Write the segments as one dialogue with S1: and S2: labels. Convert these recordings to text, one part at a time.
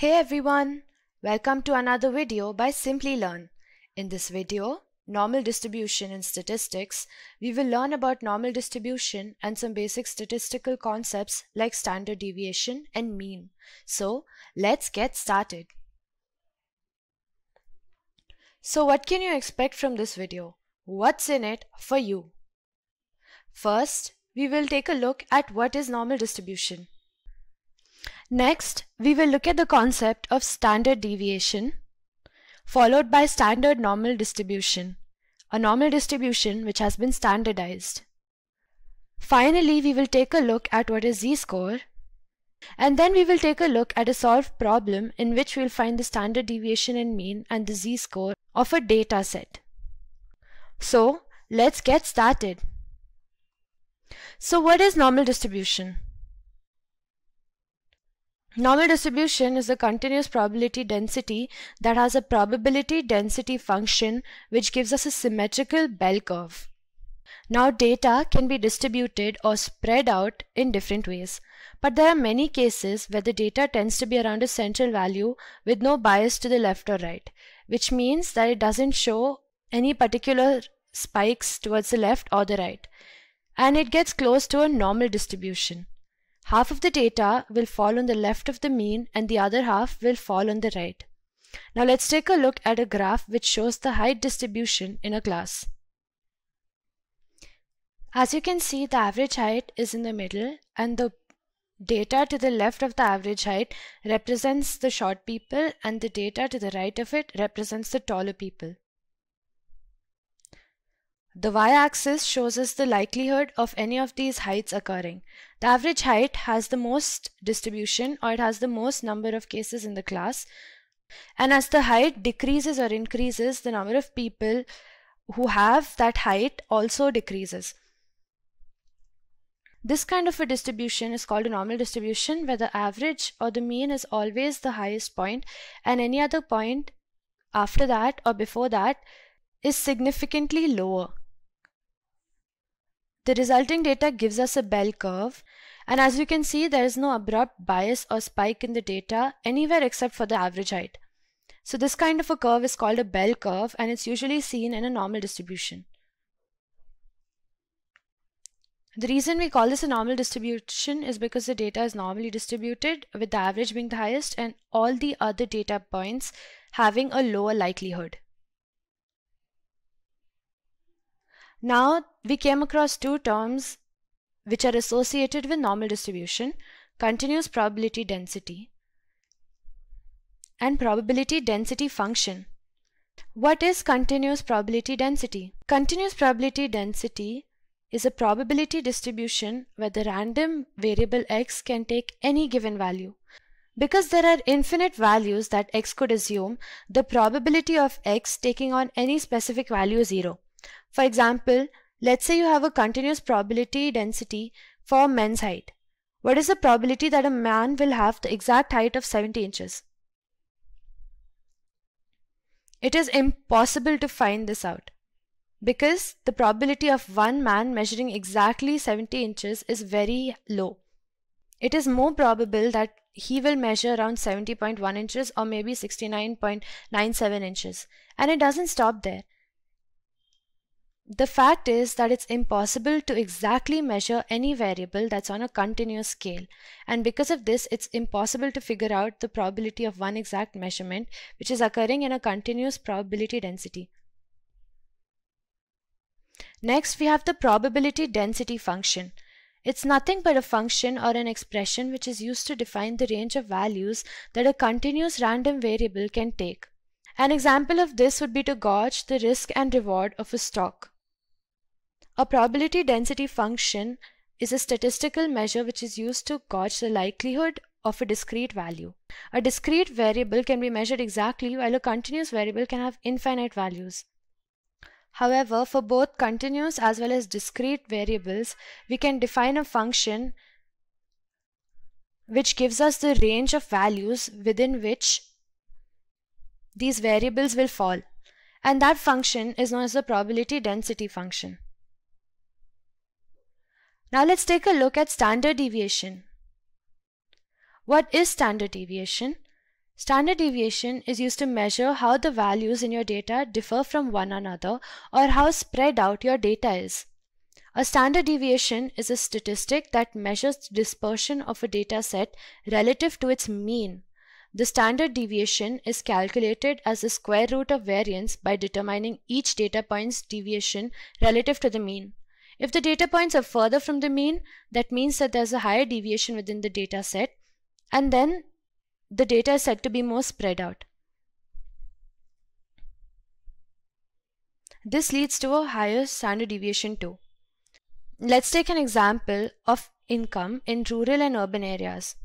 S1: Hey everyone, welcome to another video by Simply Learn. In this video, normal distribution and statistics, we will learn about normal distribution and some basic statistical concepts like standard deviation and mean. So let's get started. So what can you expect from this video? What's in it for you? First, we will take a look at what is normal distribution. Next, we will look at the concept of standard deviation, followed by standard normal distribution, a normal distribution which has been standardized. Finally, we will take a look at what is z-score, and then we will take a look at a solved problem in which we'll find the standard deviation and mean and the z-score of a data set. So, let's get started. So what is normal distribution? Normal distribution is a continuous probability density that has a probability density function which gives us a symmetrical bell curve. Now data can be distributed or spread out in different ways. But there are many cases where the data tends to be around a central value with no bias to the left or right, which means that it doesn't show any particular spikes towards the left or the right. And it gets close to a normal distribution. Half of the data will fall on the left of the mean and the other half will fall on the right. Now let's take a look at a graph which shows the height distribution in a class. As you can see, the average height is in the middle and the data to the left of the average height represents the short people and the data to the right of it represents the taller people. The y-axis shows us the likelihood of any of these heights occurring. The average height has the most distribution or it has the most number of cases in the class. And as the height decreases or increases, the number of people who have that height also decreases. This kind of a distribution is called a normal distribution where the average or the mean is always the highest point and any other point after that or before that is significantly lower. The resulting data gives us a bell curve and as you can see there is no abrupt bias or spike in the data anywhere except for the average height. So this kind of a curve is called a bell curve and it's usually seen in a normal distribution. The reason we call this a normal distribution is because the data is normally distributed with the average being the highest and all the other data points having a lower likelihood. Now we came across two terms which are associated with normal distribution, continuous probability density and probability density function. What is continuous probability density? Continuous probability density is a probability distribution where the random variable x can take any given value. Because there are infinite values that x could assume, the probability of x taking on any specific value is zero. For example, let's say you have a continuous probability density for men's height. What is the probability that a man will have the exact height of 70 inches? It is impossible to find this out because the probability of one man measuring exactly 70 inches is very low. It is more probable that he will measure around 70.1 inches or maybe 69.97 inches. And it doesn't stop there. The fact is that it's impossible to exactly measure any variable that's on a continuous scale. And because of this, it's impossible to figure out the probability of one exact measurement, which is occurring in a continuous probability density. Next, we have the probability density function. It's nothing but a function or an expression which is used to define the range of values that a continuous random variable can take. An example of this would be to gauge the risk and reward of a stock. A probability density function is a statistical measure which is used to gauge the likelihood of a discrete value. A discrete variable can be measured exactly while a continuous variable can have infinite values. However, for both continuous as well as discrete variables, we can define a function which gives us the range of values within which these variables will fall. And that function is known as the probability density function. Now let's take a look at standard deviation. What is standard deviation? Standard deviation is used to measure how the values in your data differ from one another or how spread out your data is. A standard deviation is a statistic that measures the dispersion of a data set relative to its mean. The standard deviation is calculated as the square root of variance by determining each data point's deviation relative to the mean. If the data points are further from the mean, that means that there's a higher deviation within the data set, and then the data is said to be more spread out. This leads to a higher standard deviation too. Let's take an example of income in rural and urban areas.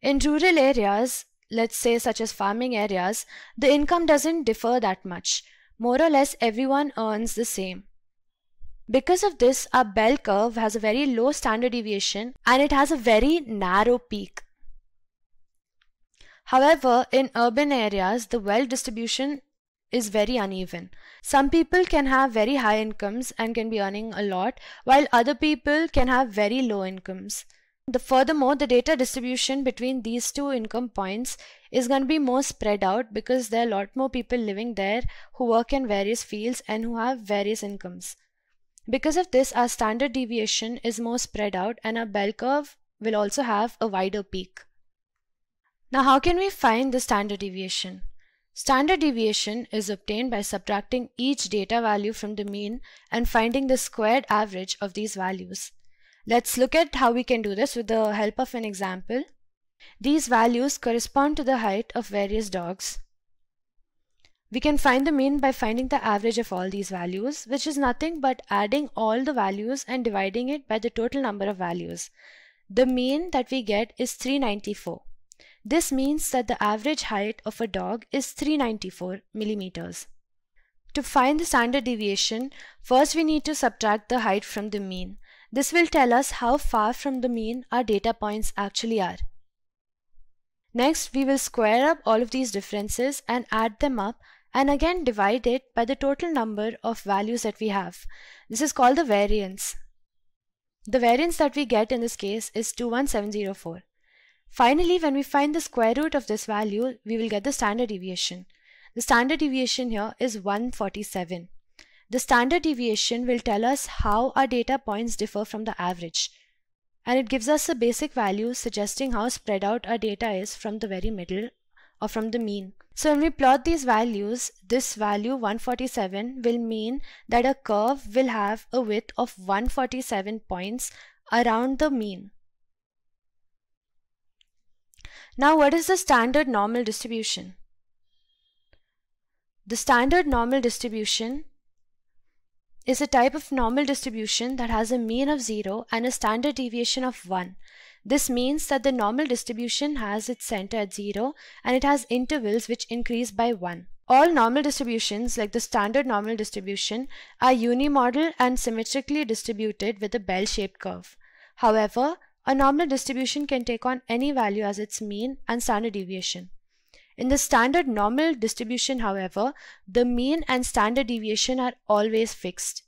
S1: In rural areas, let's say such as farming areas, the income doesn't differ that much. More or less everyone earns the same. Because of this, our bell curve has a very low standard deviation and it has a very narrow peak. However, in urban areas, the wealth distribution is very uneven. Some people can have very high incomes and can be earning a lot, while other people can have very low incomes. The furthermore, the data distribution between these two income points is going to be more spread out because there are a lot more people living there who work in various fields and who have various incomes. Because of this, our standard deviation is more spread out and our bell curve will also have a wider peak. Now, how can we find the standard deviation? Standard deviation is obtained by subtracting each data value from the mean and finding the squared average of these values. Let's look at how we can do this with the help of an example. These values correspond to the height of various dogs. We can find the mean by finding the average of all these values, which is nothing but adding all the values and dividing it by the total number of values. The mean that we get is 394. This means that the average height of a dog is 394 millimeters. To find the standard deviation, first we need to subtract the height from the mean. This will tell us how far from the mean our data points actually are. Next, we will square up all of these differences and add them up and again divide it by the total number of values that we have. This is called the variance. The variance that we get in this case is 21704. Finally, when we find the square root of this value, we will get the standard deviation. The standard deviation here is 147. The standard deviation will tell us how our data points differ from the average. And it gives us a basic value suggesting how spread out our data is from the very middle or from the mean. So when we plot these values, this value 147 will mean that a curve will have a width of 147 points around the mean. Now what is the standard normal distribution? The standard normal distribution is a type of normal distribution that has a mean of 0 and a standard deviation of 1 this means that the normal distribution has its center at 0 and it has intervals which increase by 1. All normal distributions like the standard normal distribution are unimodal and symmetrically distributed with a bell-shaped curve. However, a normal distribution can take on any value as its mean and standard deviation. In the standard normal distribution, however, the mean and standard deviation are always fixed.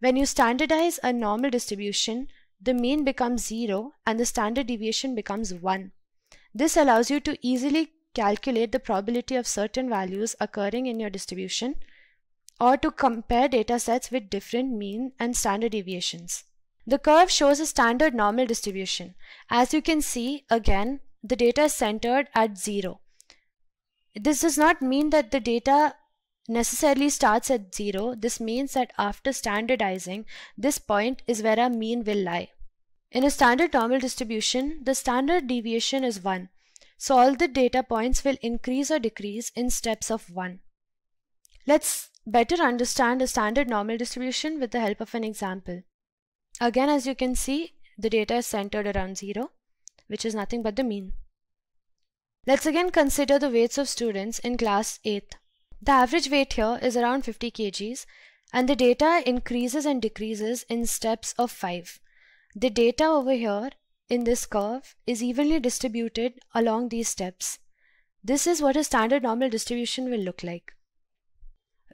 S1: When you standardize a normal distribution, the mean becomes 0 and the standard deviation becomes 1. This allows you to easily calculate the probability of certain values occurring in your distribution or to compare data sets with different mean and standard deviations. The curve shows a standard normal distribution. As you can see, again, the data is centered at 0. This does not mean that the data necessarily starts at 0, this means that after standardizing, this point is where our mean will lie. In a standard normal distribution, the standard deviation is 1, so all the data points will increase or decrease in steps of 1. Let's better understand a standard normal distribution with the help of an example. Again, as you can see, the data is centered around 0, which is nothing but the mean. Let's again consider the weights of students in class 8th. The average weight here is around 50 kgs and the data increases and decreases in steps of 5. The data over here in this curve is evenly distributed along these steps. This is what a standard normal distribution will look like.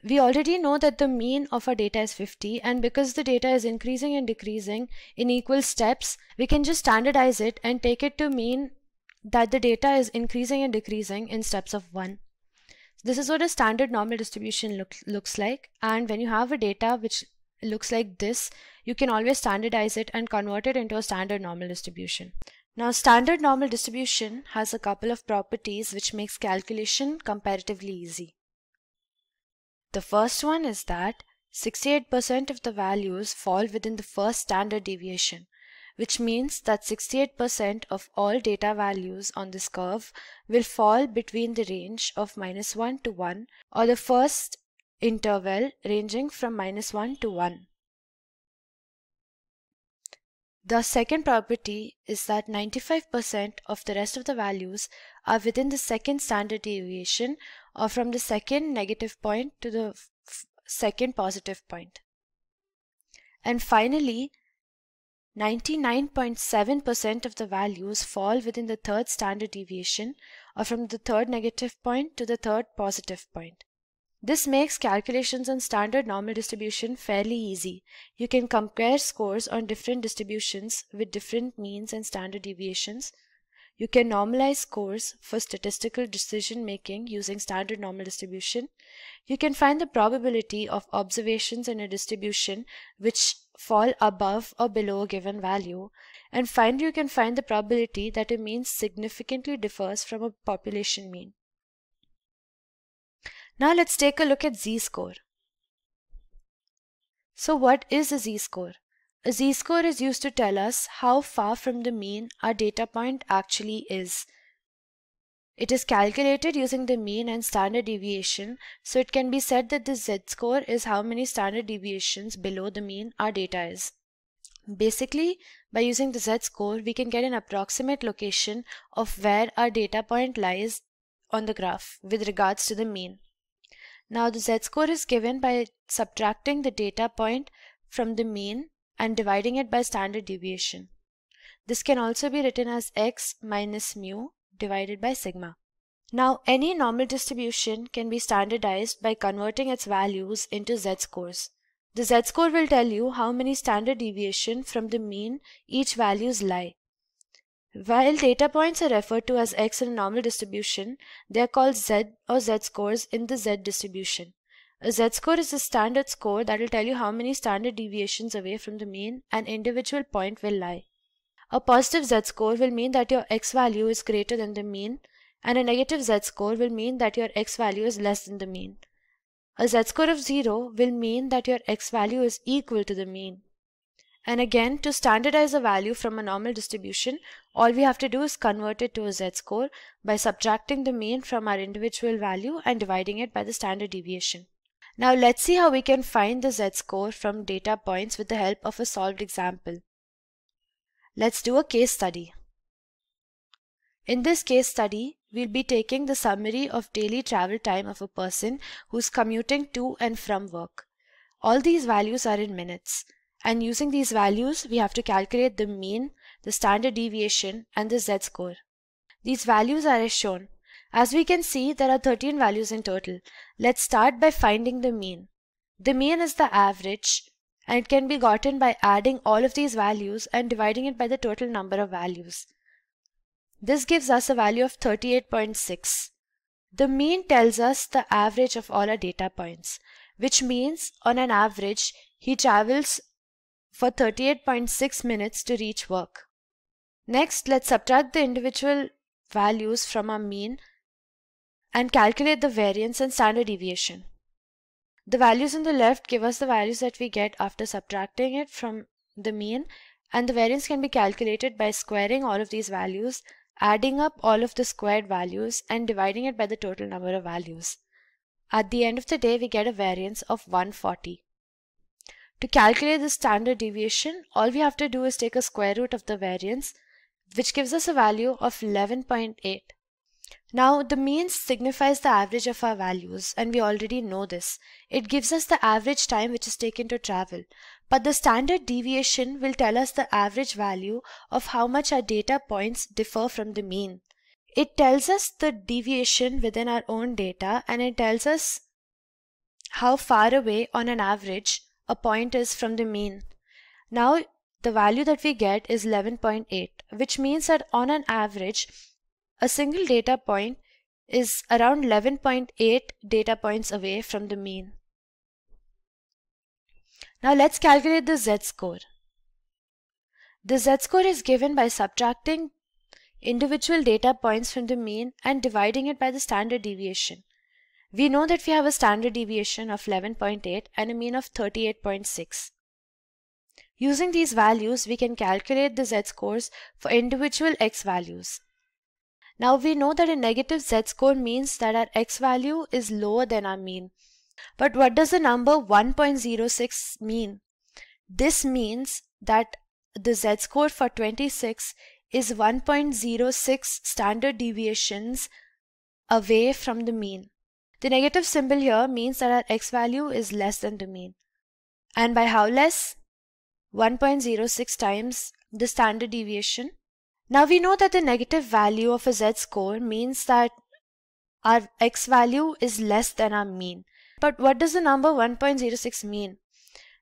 S1: We already know that the mean of our data is 50 and because the data is increasing and decreasing in equal steps, we can just standardize it and take it to mean that the data is increasing and decreasing in steps of 1. This is what a standard normal distribution look, looks like. And when you have a data which looks like this, you can always standardize it and convert it into a standard normal distribution. Now, standard normal distribution has a couple of properties which makes calculation comparatively easy. The first one is that 68% of the values fall within the first standard deviation which means that 68% of all data values on this curve will fall between the range of minus 1 to 1 or the first interval ranging from minus 1 to 1. The second property is that 95% of the rest of the values are within the second standard deviation or from the second negative point to the second positive point. And finally, 99.7% of the values fall within the third standard deviation or from the third negative point to the third positive point. This makes calculations on standard normal distribution fairly easy. You can compare scores on different distributions with different means and standard deviations. You can normalize scores for statistical decision making using standard normal distribution. You can find the probability of observations in a distribution which fall above or below a given value, and finally you can find the probability that a mean significantly differs from a population mean. Now let's take a look at z-score. So what is a z-score? A z-score is used to tell us how far from the mean our data point actually is. It is calculated using the mean and standard deviation, so it can be said that the z-score is how many standard deviations below the mean our data is. Basically, by using the z-score, we can get an approximate location of where our data point lies on the graph with regards to the mean. Now the z-score is given by subtracting the data point from the mean and dividing it by standard deviation. This can also be written as x minus mu divided by sigma. Now any normal distribution can be standardized by converting its values into z-scores. The z-score will tell you how many standard deviation from the mean each values lie. While data points are referred to as x in a normal distribution, they are called z or z-scores in the z-distribution. A z-score is a standard score that will tell you how many standard deviations away from the mean an individual point will lie. A positive z-score will mean that your x value is greater than the mean, and a negative z-score will mean that your x value is less than the mean. A z-score of 0 will mean that your x value is equal to the mean. And again, to standardize a value from a normal distribution, all we have to do is convert it to a z-score by subtracting the mean from our individual value and dividing it by the standard deviation. Now let's see how we can find the z-score from data points with the help of a solved example. Let's do a case study. In this case study, we'll be taking the summary of daily travel time of a person who's commuting to and from work. All these values are in minutes. And using these values, we have to calculate the mean, the standard deviation, and the z-score. These values are as shown. As we can see, there are 13 values in total. Let's start by finding the mean. The mean is the average, and it can be gotten by adding all of these values and dividing it by the total number of values. This gives us a value of 38.6. The mean tells us the average of all our data points, which means on an average he travels for 38.6 minutes to reach work. Next, let's subtract the individual values from our mean and calculate the variance and standard deviation. The values on the left give us the values that we get after subtracting it from the mean and the variance can be calculated by squaring all of these values, adding up all of the squared values and dividing it by the total number of values. At the end of the day, we get a variance of 140. To calculate the standard deviation, all we have to do is take a square root of the variance, which gives us a value of 11.8. Now the mean signifies the average of our values and we already know this. It gives us the average time which is taken to travel. But the standard deviation will tell us the average value of how much our data points differ from the mean. It tells us the deviation within our own data and it tells us how far away on an average a point is from the mean. Now the value that we get is 11.8 which means that on an average a single data point is around 11.8 data points away from the mean. Now let's calculate the z-score. The z-score is given by subtracting individual data points from the mean and dividing it by the standard deviation. We know that we have a standard deviation of 11.8 and a mean of 38.6. Using these values, we can calculate the z-scores for individual x values. Now we know that a negative z-score means that our x value is lower than our mean. But what does the number 1.06 mean? This means that the z-score for 26 is 1.06 standard deviations away from the mean. The negative symbol here means that our x value is less than the mean. And by how less? 1.06 times the standard deviation now we know that the negative value of a z-score means that our x value is less than our mean. But what does the number 1.06 mean?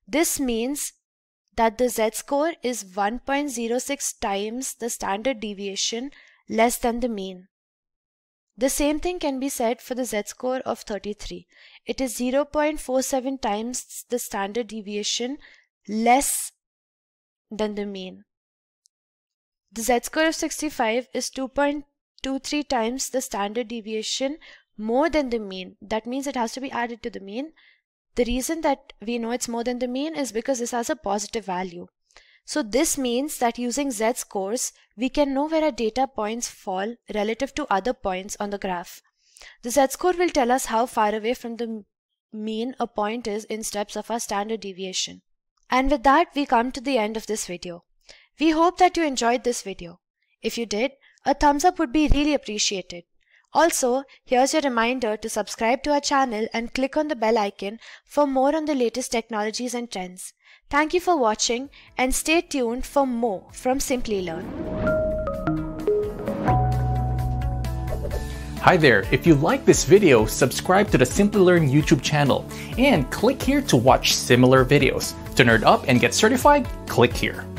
S1: This means that the z-score is 1.06 times the standard deviation less than the mean. The same thing can be said for the z-score of 33. It is 0.47 times the standard deviation less than the mean. The z-score of 65 is 2.23 times the standard deviation more than the mean. That means it has to be added to the mean. The reason that we know it's more than the mean is because this has a positive value. So this means that using z-scores, we can know where our data points fall relative to other points on the graph. The z-score will tell us how far away from the mean a point is in steps of our standard deviation. And with that, we come to the end of this video. We hope that you enjoyed this video. If you did, a thumbs up would be really appreciated. Also, here's your reminder to subscribe to our channel and click on the bell icon for more on the latest technologies and trends. Thank you for watching and stay tuned for more from Simply Learn. Hi there, if you like this video, subscribe to the Simply Learn YouTube channel and click here to watch similar videos. To nerd up and get certified, click here.